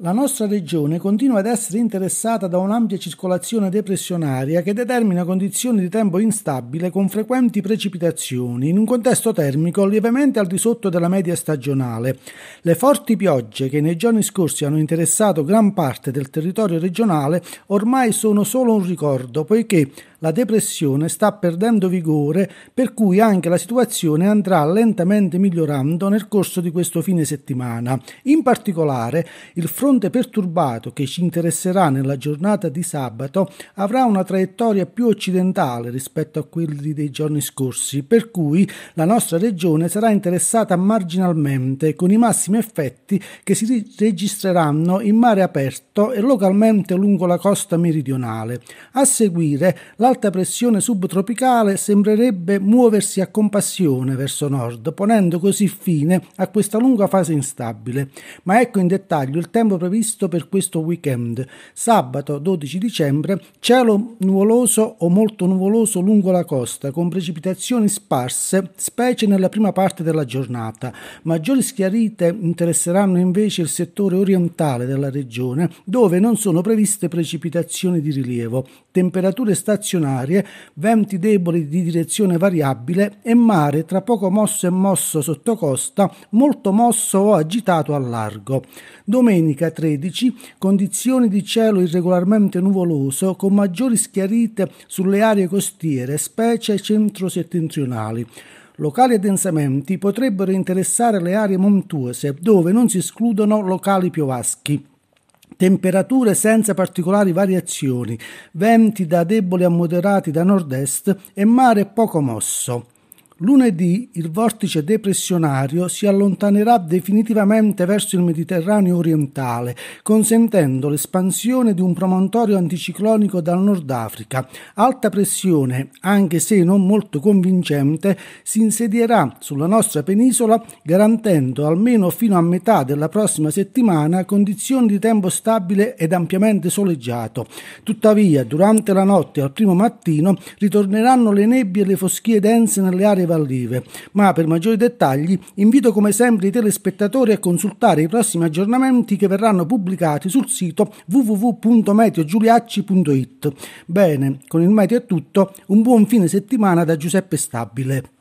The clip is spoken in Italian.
La nostra regione continua ad essere interessata da un'ampia circolazione depressionaria che determina condizioni di tempo instabile con frequenti precipitazioni in un contesto termico lievemente al di sotto della media stagionale. Le forti piogge che nei giorni scorsi hanno interessato gran parte del territorio regionale ormai sono solo un ricordo poiché la depressione sta perdendo vigore, per cui anche la situazione andrà lentamente migliorando nel corso di questo fine settimana. In particolare, il fronte perturbato che ci interesserà nella giornata di sabato avrà una traiettoria più occidentale rispetto a quelli dei giorni scorsi, per cui la nostra regione sarà interessata marginalmente, con i massimi effetti che si registreranno in mare aperto e localmente lungo la costa meridionale. A seguire la l'alta pressione subtropicale sembrerebbe muoversi a compassione verso nord, ponendo così fine a questa lunga fase instabile. Ma ecco in dettaglio il tempo previsto per questo weekend. Sabato 12 dicembre cielo nuvoloso o molto nuvoloso lungo la costa, con precipitazioni sparse, specie nella prima parte della giornata. Maggiori schiarite interesseranno invece il settore orientale della regione, dove non sono previste precipitazioni di rilievo. Temperature stazionali stazionarie, venti deboli di direzione variabile e mare tra poco mosso e mosso sotto costa, molto mosso o agitato al largo. Domenica 13, condizioni di cielo irregolarmente nuvoloso con maggiori schiarite sulle aree costiere, specie centro-settentrionali. Locali addensamenti potrebbero interessare le aree montuose, dove non si escludono locali piovaschi temperature senza particolari variazioni, venti da deboli a moderati da nord-est e mare poco mosso. Lunedì il vortice depressionario si allontanerà definitivamente verso il Mediterraneo orientale, consentendo l'espansione di un promontorio anticiclonico dal Nord Africa. Alta pressione, anche se non molto convincente, si insedierà sulla nostra penisola, garantendo almeno fino a metà della prossima settimana condizioni di tempo stabile ed ampiamente soleggiato. Tuttavia, durante la notte al primo mattino ritorneranno le nebbie e le foschie dense nelle aree Vallive. Ma per maggiori dettagli invito come sempre i telespettatori a consultare i prossimi aggiornamenti che verranno pubblicati sul sito www.meteogiuliacci.it. Bene, con il meteo è tutto, un buon fine settimana da Giuseppe Stabile.